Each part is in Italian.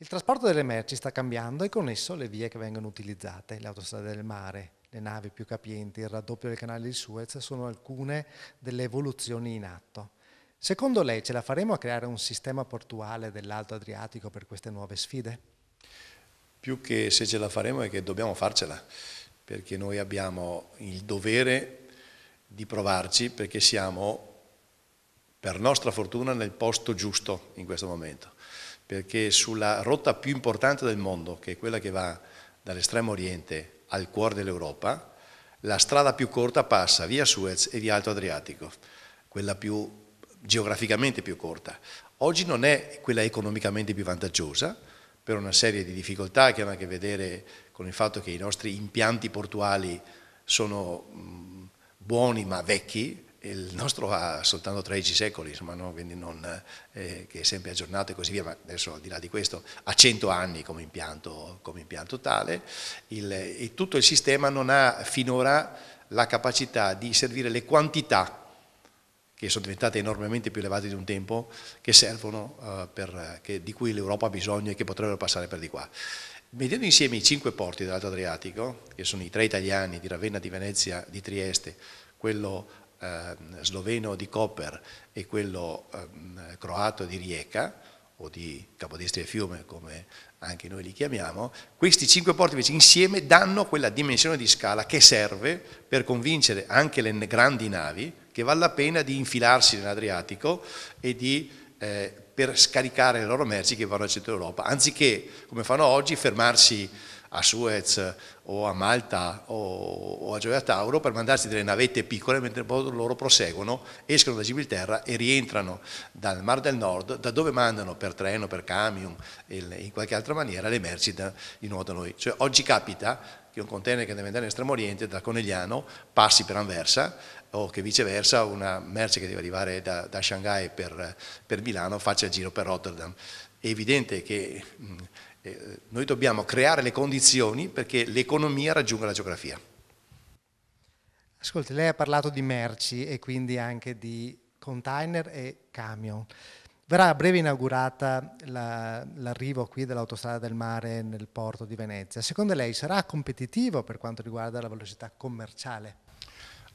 Il trasporto delle merci sta cambiando e con esso le vie che vengono utilizzate, le autostrade del mare, le navi più capienti, il raddoppio del canale di Suez sono alcune delle evoluzioni in atto. Secondo lei ce la faremo a creare un sistema portuale dell'Alto Adriatico per queste nuove sfide? Più che se ce la faremo è che dobbiamo farcela, perché noi abbiamo il dovere di provarci perché siamo, per nostra fortuna, nel posto giusto in questo momento perché sulla rotta più importante del mondo, che è quella che va dall'estremo oriente al cuore dell'Europa, la strada più corta passa via Suez e via Alto Adriatico, quella più, geograficamente più corta. Oggi non è quella economicamente più vantaggiosa, per una serie di difficoltà che hanno a che vedere con il fatto che i nostri impianti portuali sono mm, buoni ma vecchi, il nostro ha soltanto 13 secoli, insomma, no? quindi non, eh, che è sempre aggiornato e così via, ma adesso al di là di questo ha 100 anni come impianto, come impianto tale, il, e tutto il sistema non ha finora la capacità di servire le quantità che sono diventate enormemente più elevate di un tempo, che servono, eh, per, che, di cui l'Europa ha bisogno e che potrebbero passare per di qua. Mettendo insieme i cinque porti dell'Alto Adriatico, che sono i tre italiani di Ravenna, di Venezia, di Trieste, quello Ehm, sloveno di Koper e quello ehm, croato di Rijeka, o di Capodistria e Fiume, come anche noi li chiamiamo, questi cinque porti invece insieme danno quella dimensione di scala che serve per convincere anche le grandi navi che vale la pena di infilarsi nell'Adriatico e di, eh, per scaricare le loro merci che vanno al centro d'Europa, anziché, come fanno oggi, fermarsi a Suez o a Malta o, a Gioia Tauro per mandarsi delle navette piccole mentre loro proseguono, escono da Gibilterra e rientrano dal Mar del Nord, da dove mandano per treno, per camion e in qualche altra maniera le merci da, di nuovo da noi. Cioè, oggi capita che un container che deve andare in Estremo Oriente da Conegliano passi per Anversa o che viceversa una merce che deve arrivare da, da Shanghai per, per Milano faccia il giro per Rotterdam. È evidente che... Mh, eh, noi dobbiamo creare le condizioni perché l'economia raggiunga la geografia. Ascolti, lei ha parlato di merci e quindi anche di container e camion. Verrà a breve inaugurata l'arrivo qui dell'autostrada del mare nel porto di Venezia. Secondo lei sarà competitivo per quanto riguarda la velocità commerciale?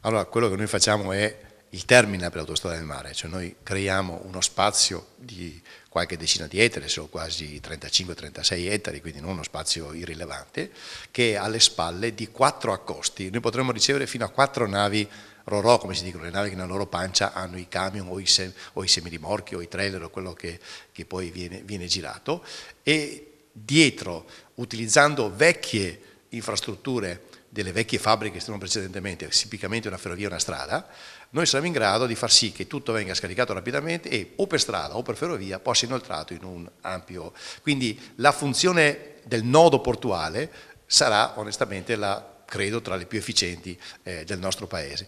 Allora, quello che noi facciamo è il termine per l'autostrada del mare, cioè noi creiamo uno spazio di qualche decina di ettari, sono quasi 35-36 ettari, quindi non uno spazio irrilevante, che è alle spalle di quattro accosti. Noi potremmo ricevere fino a quattro navi RORO, come si dicono, le navi che nella loro pancia hanno i camion o i, sem, o i semirimorchi o i trailer o quello che, che poi viene, viene girato e dietro, utilizzando vecchie infrastrutture delle vecchie fabbriche che stavano precedentemente, tipicamente una ferrovia e una strada, noi saremo in grado di far sì che tutto venga scaricato rapidamente e o per strada o per ferrovia possa inoltrato in un ampio... Quindi la funzione del nodo portuale sarà onestamente la, credo, tra le più efficienti eh, del nostro Paese.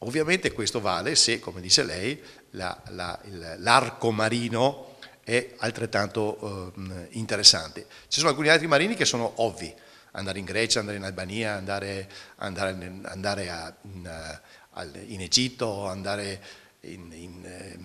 Ovviamente questo vale se, come dice lei, l'arco la, la, marino è altrettanto eh, interessante. Ci sono alcuni altri marini che sono ovvi, andare in Grecia, andare in Albania, andare, andare, andare a, in, eh, in, Egitto, andare in, in eh,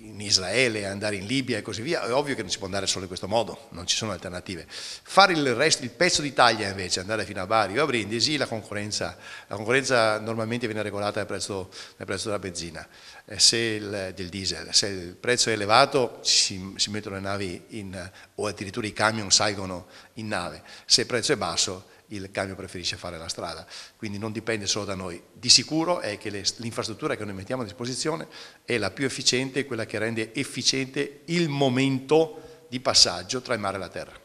in Israele, andare in Libia e così via, è ovvio che non si può andare solo in questo modo, non ci sono alternative. Fare il, resto, il pezzo d'Italia invece, andare fino a Bari o a Brindisi, la concorrenza, la concorrenza normalmente viene regolata dal prezzo, dal prezzo della benzina, eh, il, del diesel, se il prezzo è elevato si, si mettono le navi in, o addirittura i camion salgono in nave, se il prezzo è basso il camion preferisce fare la strada, quindi non dipende solo da noi. Di sicuro è che l'infrastruttura che noi mettiamo a disposizione è la più efficiente, quella che rende efficiente il momento di passaggio tra il mare e la terra.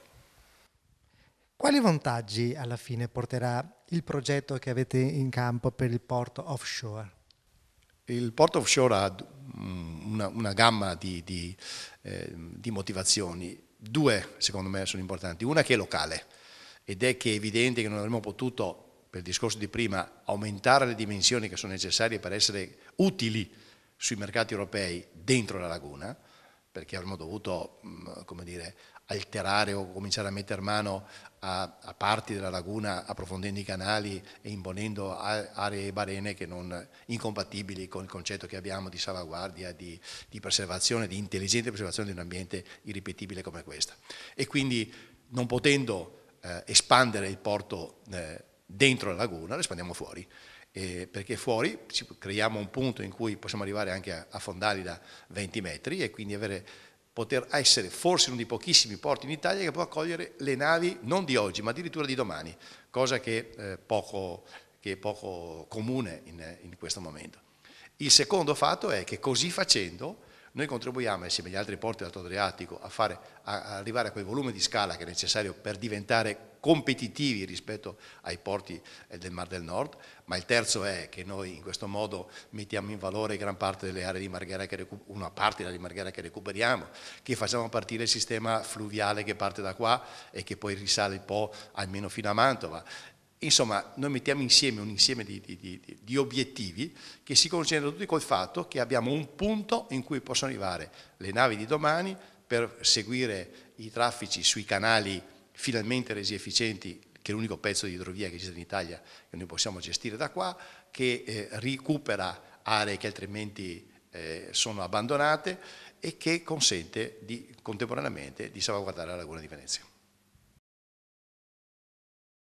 Quali vantaggi alla fine porterà il progetto che avete in campo per il porto offshore? Il porto offshore ha mm, una, una gamma di, di, eh, di motivazioni. Due, secondo me, sono importanti. Una che è locale ed è che è evidente che non avremmo potuto, per il discorso di prima, aumentare le dimensioni che sono necessarie per essere utili sui mercati europei dentro la laguna, perché avremmo dovuto mm, dire, alterare o cominciare a mettere mano a, a, parti della laguna approfondendo i canali e imponendo aree e barene che non incompatibili con il concetto che abbiamo di salvaguardia, di, di preservazione, di intelligente preservazione di un ambiente irripetibile come questo. E quindi non potendo eh, espandere il porto eh, dentro la laguna, lo espandiamo fuori. Eh, perché fuori creiamo un punto in cui possiamo arrivare anche a, a fondali da 20 metri e quindi avere, poter essere forse uno dei pochissimi porti in Italia che può accogliere le navi non di oggi ma addirittura di domani, cosa che, eh, poco, che è poco comune in, in questo momento. Il secondo fatto è che così facendo noi contribuiamo, insieme agli altri porti dell'Alto a, fare, a arrivare a quel volume di scala che è necessario per diventare competitivi rispetto ai porti eh, del Mar del Nord, ma il terzo è che noi in questo modo mettiamo in valore gran parte delle aree di Marghera, che una parte della Marghera che recuperiamo, che facciamo partire il sistema fluviale che parte da qua e che poi risale il Po almeno fino a Mantova Insomma, noi mettiamo insieme un insieme di, di, di, di obiettivi che si concentrano tutti col fatto che abbiamo un punto in cui possono arrivare le navi di domani per seguire i traffici sui canali finalmente resi efficienti che è l'unico pezzo di idrovia che esiste in Italia che noi possiamo gestire da qua, che eh, recupera aree che altrimenti eh, sono abbandonate e che consente di, contemporaneamente di salvaguardare la laguna di Venezia.